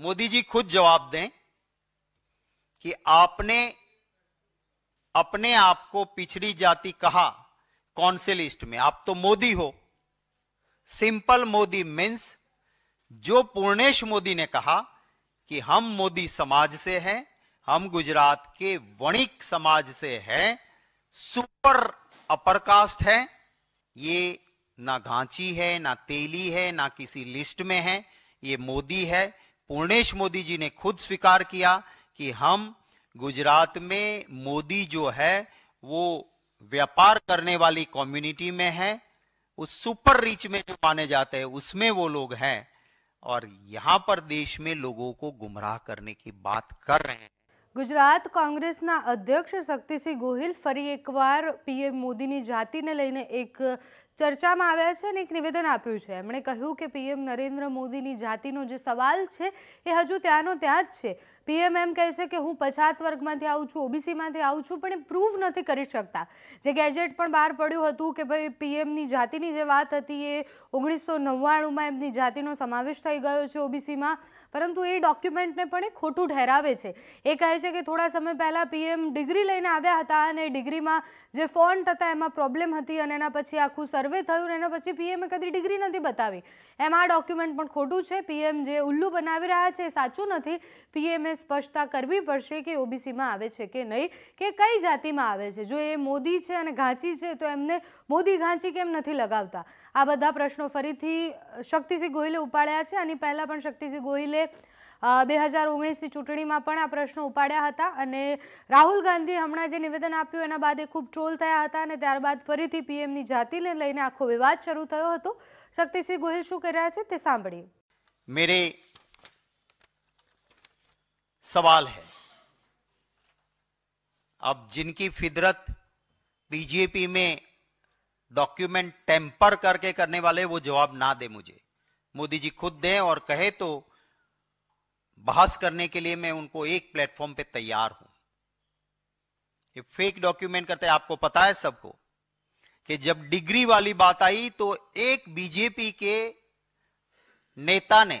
मोदी जी खुद जवाब दें कि आपने अपने आप को पिछड़ी जाति कहा कौन से लिस्ट में आप तो मोदी हो सिंपल मोदी मीन्स जो पूर्णेश मोदी ने कहा कि हम मोदी समाज से हैं हम गुजरात के वणिक समाज से हैं सुपर अपर कास्ट है ये ना घांची है ना तेली है ना किसी लिस्ट में है ये मोदी है पूर्णेश मोदी जी ने खुद स्वीकार किया कि हम गुजरात में मोदी जो है वो व्यापार करने वाली कम्युनिटी में है उस सुपर रिच में जो माने जाते हैं उसमें वो लोग हैं और यहाँ पर देश में लोगों को गुमराह करने की बात कर रहे हैं गुजरात कांग्रेस अध्यक्ष शक्ति सिंह गोहिल फरी एक बार पीएम मोदी ने जाति ने लेने एक ચર્ચામાં આવ્યા છે અને એક નિવેદન આપ્યું છે એમણે કહ્યું કે પીએમ નરેન્દ્ર મોદીની જાતિનો જે સવાલ છે એ હજુ ત્યાંનો ત્યાં જ છે પીએમ એમ કહે છે કે હું પછાત વર્ગમાંથી આવું છું ઓબીસીમાંથી આવું છું પણ એ પ્રૂવ નથી કરી શકતા જે ગેજેટ પણ બહાર પડ્યું હતું કે ભાઈ પીએમની જાતિની જે વાત હતી એ ઓગણીસો નવ્વાણુંમાં એમની જાતિનો સમાવેશ થઈ ગયો છે ઓબીસીમાં પરંતુ એ ડોક્યુમેન્ટને પણ એ ખોટું ઠેરાવે છે એ કહે છે કે થોડા સમય પહેલાં પીએમ ડિગ્રી લઈને આવ્યા હતા અને ડિગ્રીમાં જે ફોન્ટ હતા એમાં પ્રોબ્લેમ હતી અને એના પછી આખું સર્વે થયું અને એના પછી પીએમએ કદી ડિગ્રી નથી બતાવી એમ આ ડોક્યુમેન્ટ પણ ખોટું છે પીએમ જે ઉલ્લુ બનાવી રહ્યા છે એ સાચું નથી પીએમએ સ્પષ્ટતા કરવી પડશે કે ઓબીસીમાં આવે છે કે નહીં કે કઈ જાતિમાં આવે છે જો એ મોદી છે અને ઘાંચી છે તો એમને મોદી ઘાંચી કેમ નથી લગાવતા આ બધા પ્રશ્નો ફરીથી શક્તિસિંહ ગોહિલે ઉપાડ્યા છે આની પહેલાં પણ શક્તિસિંહ ગોહિલે બે હજાર ઓગણીસની ચૂંટણીમાં પણ આ પ્રશ્નો ઉપાડ્યા હતા અને રાહુલ ગાંધી હમણાં જે નિવેદન આપ્યું એના બાદ એ ખૂબ ટ્રોલ થયા હતા અને ત્યારબાદ ફરીથી પીએમની જાતિને લઈને આખો વિવાદ શરૂ થયો હતો શક્તિસિંહ ગોહિલ શું કરી રહ્યા છે તે સાંભળીએ મેરે सवाल है अब जिनकी फिदरत बीजेपी में डॉक्यूमेंट टेम्पर करके करने वाले वो जवाब ना दे मुझे मोदी जी खुद दें और कहे तो बहस करने के लिए मैं उनको एक प्लेटफॉर्म पे तैयार हूं ये फेक डॉक्यूमेंट करते आपको पता है सबको कि जब डिग्री वाली बात आई तो एक बीजेपी के नेता ने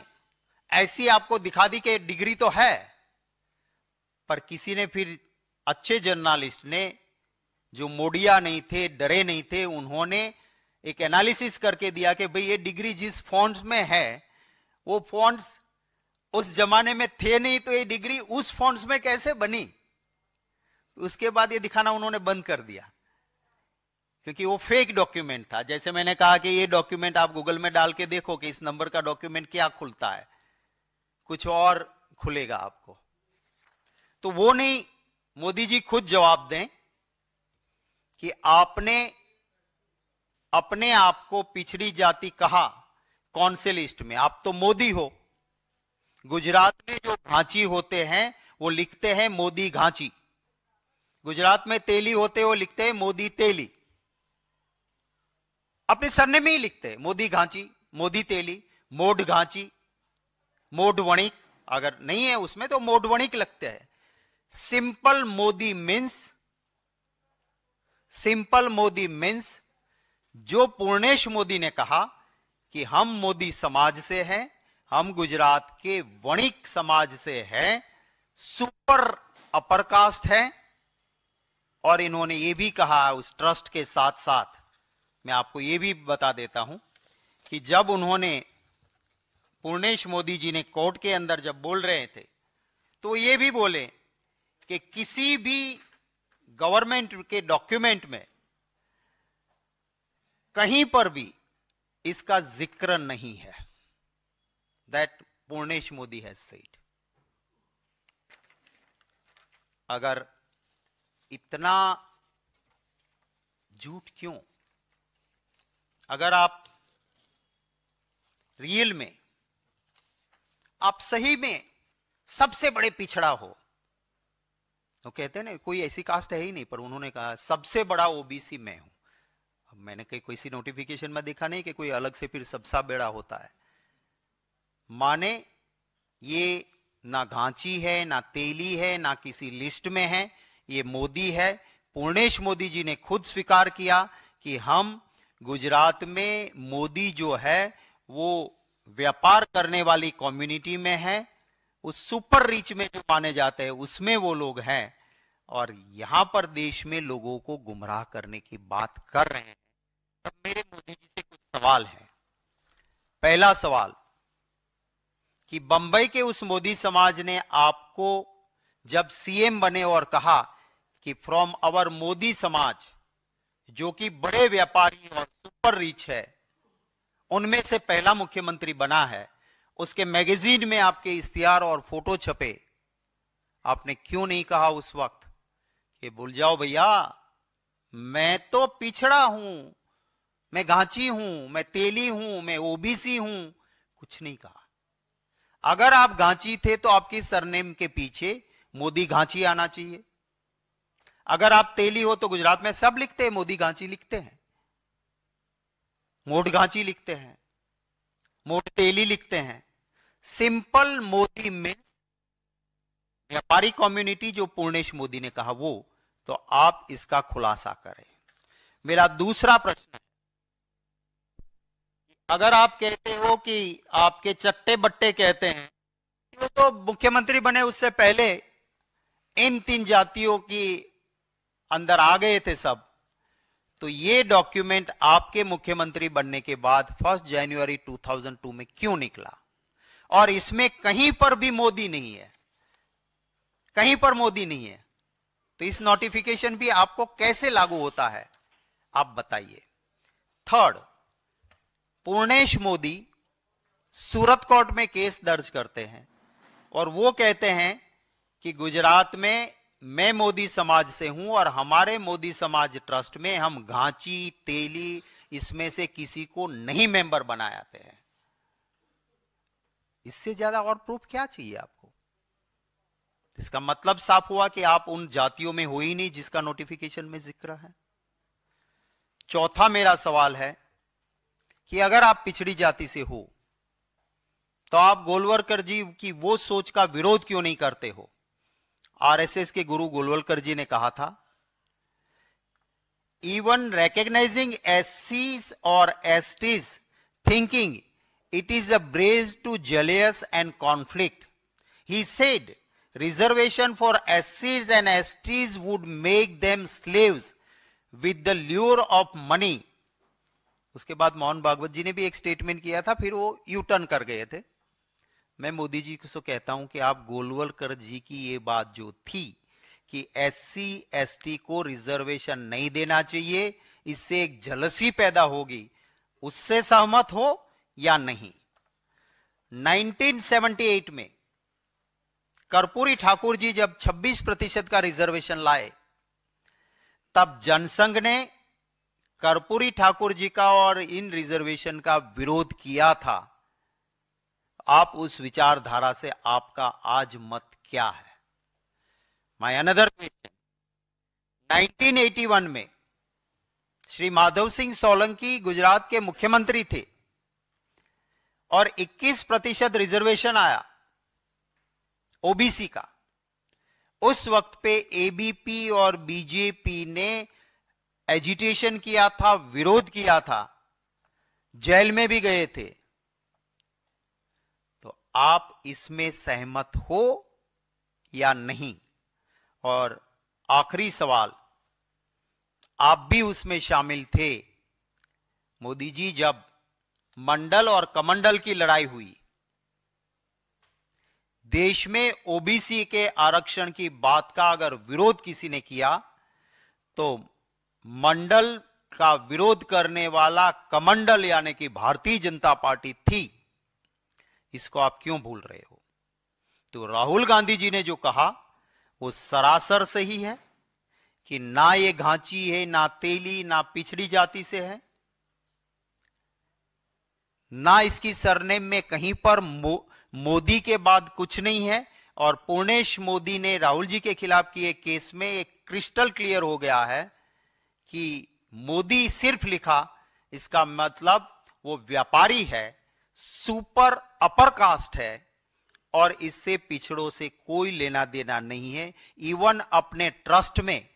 ऐसी आपको दिखा दी कि डिग्री तो है पर किसी ने फिर अच्छे जर्नलिस्ट ने जो मोडिया नहीं थे डरे नहीं थे उन्होंने एक एनालिसिस करके दिया कि भाई ये डिग्री जिस फॉन्ट्स में है वो फॉन्ट्स उस जमाने में थे नहीं तो ये डिग्री उस फॉन्ट्स में कैसे बनी उसके बाद ये दिखाना उन्होंने बंद कर दिया क्योंकि वो फेक डॉक्यूमेंट था जैसे मैंने कहा कि ये डॉक्यूमेंट आप गूगल में डाल के देखो कि इस नंबर का डॉक्यूमेंट क्या खुलता है कुछ और खुलेगा आपको तो वो नहीं मोदी जी खुद जवाब दें कि आपने अपने आप को पिछड़ी जाति कहा कौन से लिस्ट में आप तो मोदी हो गुजरात में जो घांची होते हैं वो लिखते हैं मोदी घांची गुजरात में तेली होते वो लिखते हैं मोदी तेली अपने सरने में ही लिखते हैं मोदी घांची मोदी तेली मोड घांची मोड वणिक अगर नहीं है उसमें तो मोड वणिक लगते हैं simple Modi means simple Modi means जो पूर्णेश मोदी ने कहा कि हम मोदी समाज से हैं हम गुजरात के वणिक समाज से हैं सुपर अपर कास्ट है और इन्होंने ये भी कहा उस ट्रस्ट के साथ साथ मैं आपको ये भी बता देता हूं कि जब उन्होंने पूर्णेश मोदी जी ने कोर्ट के अंदर जब बोल रहे थे तो ये भी बोले कि किसी भी गवर्नमेंट के डॉक्यूमेंट में कहीं पर भी इसका जिक्र नहीं है that Purnesh Modi has said अगर इतना झूठ क्यों अगर आप रियल में आप सही में सबसे बड़े पिछड़ा हो वो कहते हैं ना कोई ऐसी कास्ट है ही नहीं पर उन्होंने कहा सबसे बड़ा ओबीसी मैं हूं अब मैंने कहीं सी नोटिफिकेशन में देखा नहीं कि कोई अलग से फिर सबसा बेड़ा होता है माने ये ना घांची है ना तेली है ना किसी लिस्ट में है ये मोदी है पूर्णेश मोदी जी ने खुद स्वीकार किया कि हम गुजरात में मोदी जो है वो व्यापार करने वाली कम्युनिटी में है उस सुपर रिच में जो माने जाते हैं उसमें वो लोग हैं और यहां पर देश में लोगों को गुमराह करने की बात कर रहे हैं तब मेरे मोदी जी से कुछ सवाल है पहला सवाल कि बंबई के उस मोदी समाज ने आपको जब सीएम बने और कहा कि फ्रॉम अवर मोदी समाज जो कि बड़े व्यापारी और सुपर रिच है उनमें से पहला मुख्यमंत्री बना है उसके मैगजीन में आपके इश्तिहार और फोटो छपे आपने क्यों नहीं कहा उस वक्त कि भूल जाओ भैया मैं तो पिछड़ा हूं मैं घाची हूं मैं तेली हूं मैं ओबीसी हूं कुछ नहीं कहा अगर आप घाची थे तो आपकी सरनेम के पीछे मोदी घाची आना चाहिए अगर आप तेली हो तो गुजरात में सब लिखते हैं मोदी घाची लिखते हैं मोट घाची लिखते हैं मोट तेली लिखते हैं सिंपल मोदी मीन्स व्यापारी कम्युनिटी जो पूर्णेश मोदी ने कहा वो तो आप इसका खुलासा करें मेरा दूसरा प्रश्न अगर आप कहते हो कि आपके चट्टे बट्टे कहते हैं वो तो, तो मुख्यमंत्री बने उससे पहले इन तीन जातियों की अंदर आ गए थे सब तो ये डॉक्यूमेंट आपके मुख्यमंत्री बनने के बाद फर्स्ट जनवरी 2002 में क्यों निकला और इसमें कहीं पर भी मोदी नहीं है कहीं पर मोदी नहीं है तो इस नोटिफिकेशन भी आपको कैसे लागू होता है आप बताइए थर्ड पूर्णेश मोदी सूरत कोर्ट में केस दर्ज करते हैं और वो कहते हैं कि गुजरात में मैं मोदी समाज से हूं और हमारे मोदी समाज ट्रस्ट में हम घांची तेली इसमें से किसी को नहीं मेंबर बनाते हैं इससे ज्यादा और प्रूफ क्या चाहिए आपको इसका मतलब साफ हुआ कि आप उन जातियों में हो ही नहीं जिसका नोटिफिकेशन में जिक्र है चौथा मेरा सवाल है कि अगर आप पिछड़ी जाति से हो तो आप गोलवरकर जी की वो सोच का विरोध क्यों नहीं करते हो आरएसएस के गुरु गोलवलकर जी ने कहा था इवन रेकग्नाइजिंग एस और S thinking It is a brace to jealous and conflict. He said, reservation for SCs and STs would make them slaves with the lure of money. उसके बाद मोहन भागवत जी ने भी एक स्टेटमेंट किया था फिर वो यू टर्न कर गए थे मैं मोदी जी को कहता हूं कि आप गोलवलकर जी की ये बात जो थी कि एससी टी को रिजर्वेशन नहीं देना चाहिए इससे एक जलसी पैदा होगी उससे सहमत हो या नहीं 1978 में कर्पूरी ठाकुर जी जब 26 प्रतिशत का रिजर्वेशन लाए तब जनसंघ ने कर्पूरी ठाकुर जी का और इन रिजर्वेशन का विरोध किया था आप उस विचारधारा से आपका आज मत क्या है माई अनदर क्वेश्चन 1981 में श्री माधव सिंह सोलंकी गुजरात के मुख्यमंत्री थे और 21 प्रतिशत रिजर्वेशन आया ओबीसी का उस वक्त पे एबीपी और बीजेपी ने एजिटेशन किया था विरोध किया था जेल में भी गए थे तो आप इसमें सहमत हो या नहीं और आखिरी सवाल आप भी उसमें शामिल थे मोदी जी जब मंडल और कमंडल की लड़ाई हुई देश में ओबीसी के आरक्षण की बात का अगर विरोध किसी ने किया तो मंडल का विरोध करने वाला कमंडल यानी कि भारतीय जनता पार्टी थी इसको आप क्यों भूल रहे हो तो राहुल गांधी जी ने जो कहा वो सरासर सही है कि ना ये घांची है ना तेली ना पिछड़ी जाति से है ना इसकी सरनेम में कहीं पर मो, मोदी के बाद कुछ नहीं है और पूर्णेश मोदी ने राहुल जी के खिलाफ किए केस में एक क्रिस्टल क्लियर हो गया है कि मोदी सिर्फ लिखा इसका मतलब वो व्यापारी है सुपर अपर कास्ट है और इससे पिछड़ों से कोई लेना देना नहीं है इवन अपने ट्रस्ट में